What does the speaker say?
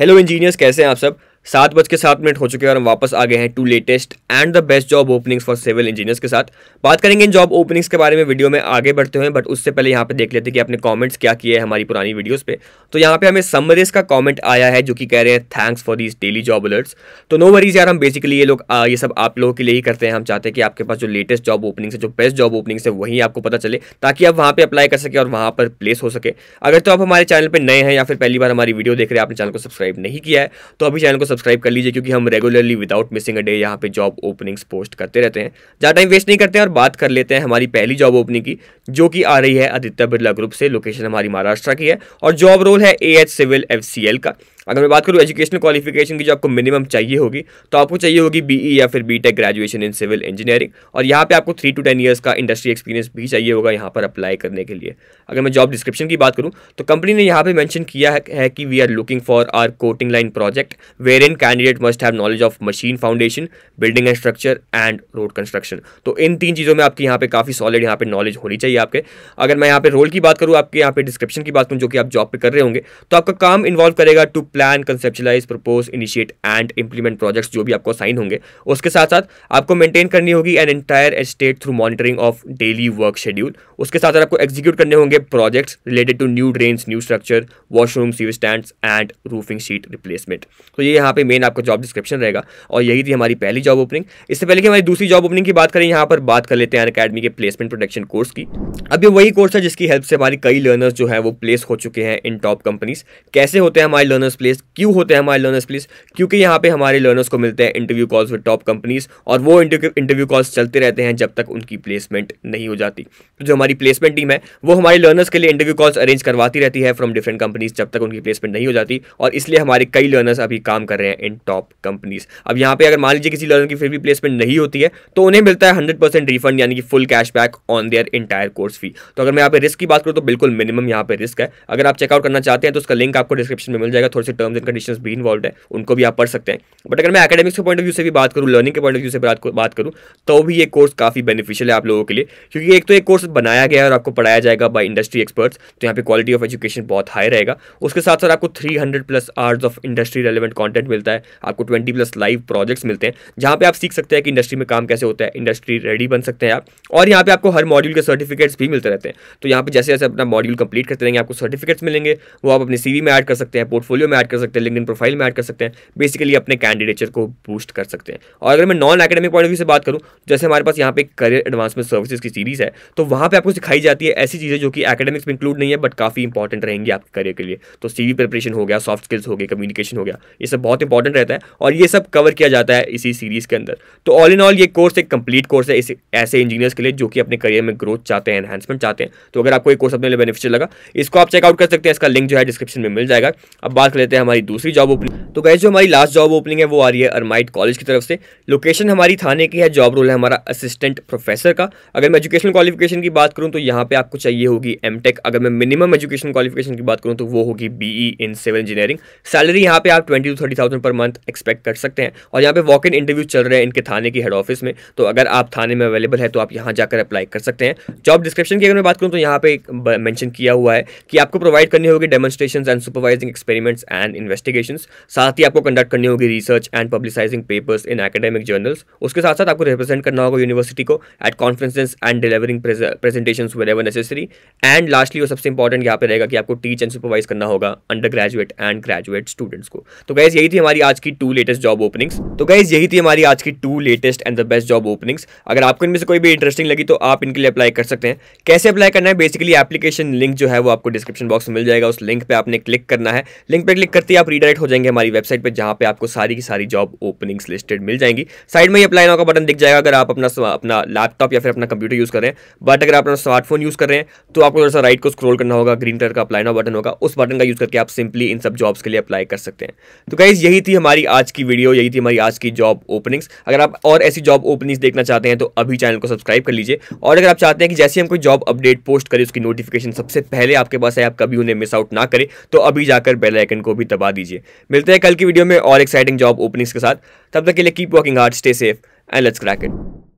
hello engineers कैसे हैं आप सब सात बज के सात मिनट हो चुके हैं और हम वापस आ गए हैं to latest and the best job openings for civil engineers के साथ बात करेंगे इन जॉब ओपनिंग्स के बारे में वीडियो में आगे बढ़ते हुए बट उससे पहले यहाँ पे देख लेते हैं कि आपने कमेंट्स क्या किए हैं हमारी पुरानी वीडियोज़ पे तो यहाँ पे हमें समरेस का कॉमेंट आया है जो कि कह रहे हैं thanks for these daily job alerts तो नो वरीज यार हम बेसिकली ये लोग ये सब आप लोगों के लिए ही करते हैं हम चाहते हैं कि आपके पास जो लेटेस्ट जॉब ओपनिंग्स है जो बेस्ट जॉब ओपनिंग्स है वहीं आपको पता चले ताकि आप वहाँ पर अप्लाई कर सके और वहाँ पर प्लेस हो सके अगर तो आप हमारे चैनल पर नए हैं या फिर पहली बार हमारी वीडियो देख रहे हैं आपने चैनल को सब्सक्राइब नहीं किया है तो अभी चैनल को सब्सक्राइब कर लीजिए क्योंकि हम regularly without missing a day यहाँ पे जॉब ओपनिंग्स पोस्ट करते रहते हैं ज़्यादा टाइम वेस्ट नहीं करते हैं और बात कर लेते हैं हमारी पहली जॉब ओपनिंग की जो कि आ रही है आदित्य बिरला ग्रुप से लोकेशन हमारी महाराष्ट्र की है और जॉब रोल है ए सिविल एफ का अगर मैं बात करूँ एजुकेशनल क्वालिफिकेशन की जो आपको मिनिमम चाहिए होगी तो आपको चाहिए होगी बीई e या फिर BTech graduation in civil engineering और यहाँ पे आपको थ्री टू टेन ईयर्स का इंडस्ट्री एक्सपीरियंस भी चाहिए होगा यहाँ पर अप्लाई करने के लिए अगर मैं जॉब डिस्क्रिप्शन की बात करूँ तो कंपनी ने यहाँ पे मैंशन किया है कि we are looking for our coating line project wherein candidate must have knowledge of machine foundation building and structure and road construction तो इन तीन चीज़ों में आपकी यहाँ पे काफ़ी सॉलिड यहाँ पे नॉलेज होनी चाहिए आपके अगर मैं यहाँ पे रोल की बात करूँ आपके यहाँ पे डिस्क्रिप्शन की बात करूँ जो कि आप जॉब पे कर रहे होंगे तो आपका काम इन्वॉल्व करेगा to plan conceptualize propose initiate and implement projects जो भी आपको साइन होंगे उसके साथ साथ आपको मेंटेन करनी होगी an entire estate through monitoring of daily work schedule उसके साथ साथ आपको एग्जीक्यूट करने होंगे projects related to new drains new structure washroom CV stand and roofing sheet replacement तो ये यहाँ पे मेन आपका जॉब डिस्क्रिप्शन रहेगा और यही थी हमारी पहली जॉब ओपनिंग इससे पहले कि हमारी दूसरी जॉब ओपनिंग की बात करें यहाँ पर बात कर लेते हैं अकेडमी के प्लेसमेंट प्रोटेक्शन कोर्स की अब ये वही कोर्स है जिसकी हेल्प से हमारी कई लर्नर्स जो है वो प्लेस हो चुके हैं इन टॉप कंपनीज कैसे होते हैं हमारे लर्नर्स प्लेस क्यों होते हैं हमारे लर्नर्स प्लेस क्योंकि यहाँ पे हमारे लर्नर्स को मिलते हैं interview calls with top companies और वो इंटरव्यू कॉल्स चलते रहते हैं जब तक उनकी प्लेसमेंट नहीं हो जाती तो जो हमारी प्लेसमेंट टीम है वो हमारे लर्नर्स के लिए इंटरव्यू कॉल्स अरेंज करवाती रहती है फ्रॉम डिफरेंट कंपनीज जब तक उनकी प्लेसमेंट नहीं हो जाती और इसलिए हमारे कई लर्नर्स अभी काम कर रहे हैं इन टॉप कंपनीज अब यहाँ पे अगर मान लीजिए किसी लर्नर की फिर भी प्लेसमेंट नहीं होती है तो उन्हें मिलता है हंड्रेड परसेंट रिफंड यानी कि full cashback on their entire course fee तो अगर मैं यहाँ पे रिस्क की बात करूँ तो बिल्कुल मिनिमम यहाँ पे रिस्क है अगर आप चेकआउट करना चाहते हैं तो उसका लिंक आपको डिस्क्रिप्शन में मिल जाएगा थोड़ी से टर्म्स एंड कंडीशन भी इन्वॉल्व है उनको भी आप पढ़ सकते हैं बट अगर मैं अकेडमिक्स के पॉइंट ऑफ व्यू से भी बात करूँ लर्निंग के पॉइंट ऑफ व्यू से बात करूँ तो भी ये कोर्स काफ़ी बेनिफिशियल है आप लोगों के लिए क्योंकि एक तो एक कोर्स बनाया गया है और आपको पढ़ाया जाएगा बाई इंडस्ट्री एक्सपर्ट्स तो यहाँ पे क्वालिटी ऑफ एजुकेशन बहुत हाई रहेगा उसके साथ साथ आपको three plus hours of industry relevant content मिलता है आपको ट्वेंटी प्लस लाइव प्रोजेक्ट्स मिलते हैं जहाँ पर आप सीख सकते हैं कि इंडस्ट्री में काम कैसे होता है इंडस्ट्री रेडी बन सकते हैं आप और यहाँ पर आपको हर मॉड्यूल के सर्टिफिकेट्स भी मिलते रहते हैं तो यहाँ पर जैसे जैसे अपना मॉड्यूल कंप्लीट करते रहेंगे आपको सर्टिफिकेट्स मिलेंगे वो आप अपने सीवी में ऐड कर सकते हैं पोर्टफोलियो में ऐड कर सकते हैं लिंकडिन प्रोफाइल में ऐड कर सकते हैं बेसिकली अपने कैंडिडेटचर को बूस्ट कर सकते हैं और अगर मैं non academic point of view से बात करूँ जैसे हमारे पास यहाँ पे करियर एडवांसमेंट सर्विसेज की सीरीज़ है तो वहाँ पर आपको सिखाई जाती है ऐसी चीज़ें जो कि एकेडमिक्स में इंक्लूड नहीं है बट काफ़ी इंपॉर्टेंट रहेंगी आपके करियर के लिए तो सी प्रिपरेशन हो गया सॉफ्ट स्किल्स हो गए कम्युनिकेशन हो गया ये सब बहुत इंपॉर्टेंट रहता है और ये सब कवर किया जाता है इसी सीरीज़ के अंदर तो ऑल इन ऑल ये कोर्स एक कंप्लीट कोर्स है ऐसे इंजीनियर्स के लिए जो कि अपने करियर में ग्रोथ चाहते हैं एनहांसमेंट चाहते हैं तो अगर आपको ये कोर्स अपने लिए बेनिफिशियल लगा इसको आप चेकआउट कर सकते हैं इसका लिंक जो है डिस्क्रिप्शन में मिल जाएगा अब बात कर लेते हैं लेते हैं हमारी दूसरी जॉब ओपनिंग तो गए जो हमारी लास्ट जॉब ओपनिंग है वो आ रही है अरमाइट कॉलेज की तरफ से लोकेशन हमारी थाने की है जॉब रोल है हमारा असिस्टेंट प्रोफेसर का अगर मैं एजुकेशन क्वालिफिकेशन की बात करूँ तो यहाँ पे आपको चाहिए होगी एम अगर मैं मिनिमम एजुकेशन क्वालिफिकेशन की बात करूँ तो वो होगी B in civil engineering salary यहाँ पे आप twenty to thirty per month expect कर सकते हैं और यहाँ पे वॉक इन इंटरव्यू चल रहे हैं इनके थाने की हेड ऑफिस में तो अगर आप थाने में अवेलेबल है तो आप यहाँ जाकर अप्लाई कर सकते हैं जॉब डिस्क्रिप्शन की अगर मैं बात करूँ तो यहाँ पे मैंशन किया हुआ है कि आपको प्रोवाइड करनी होगी demonstration and supervising experiments and investigation साथ ही आपको कंडक्ट करनी होगी research and publicising papers in academic journals उसके साथ साथ आपको रिप्रेजेंट करना होगा यूनिवर्सिटी को at conferences and delivering presentation wherever necessary and lastly वो सबसे इंपॉर्टेंट यहाँ पे रहेगा कि आपको टीच एंड सुपरवाइज करना होगा undergraduate and graduate students को तो गैस यही थी हमारी आज की टू लेटेस्ट जॉब ओपनिंग्स तो गैस यही थी हमारी आज की to latest and the best job openings अगर आपको इनमें से कोई भी इंटरेस्टिंग लगी तो आप इनके लिए अप्लाई कर सकते हैं कैसे अप्लाई करना है बेसिकली एप्लीकेशन लिंक जो है वो आपको डिस्क्रिप्शन बॉक्स में मिल जाएगा उस लिंक पे आपने क्लिक करना है लिंक पे क्लिक क्लिक करते ही आप रीडायरेक्ट हो जाएंगे हमारी वेबसाइट पर जहाँ पे आपको सारी की सारी जॉब ओपनिंग्स लिस्टेड मिल जाएंगी साइड में ही अप्लाई नाउ का बटन दिख जाएगा अगर आप अपना अपना लैपटॉप या फिर अपना कंप्यूटर यूज़ कर रहे हैं बट अगर आप अपना स्मार्टफोन यूज़ कर रहे हैं तो आपको थोड़ा सा राइट को स्क्रोल करना होगा ग्रीन कलर का अप्लाई नाउ बटन होगा उस बटन का यूज़ करके आप सिंपली इन सब जॉब्स के लिए अप्लाई कर सकते हैं तो गाइज यही थी हमारी आज की वीडियो यही थी हमारी आज की जॉब ओपनिंग्स अगर आप और ऐसी जॉब ओपनिंग्स देखना चाहते हैं तो अभी चैनल को सब्सक्राइब कर लीजिए और अगर आप चाहते हैं कि जैसे हम कोई जॉब अपडेट पोस्ट करें उसकी नोटिफिकेशन सबसे पहले आपके पास है आप कभी उन्हें मिस आउट ना करें तो अभी जाकर बेल आइकन को भी दबा दीजिए मिलते हैं कल की वीडियो में और एक्साइटिंग जॉब ओपनिंग्स के साथ तब तक के लिए keep working hard stay safe and let's crack it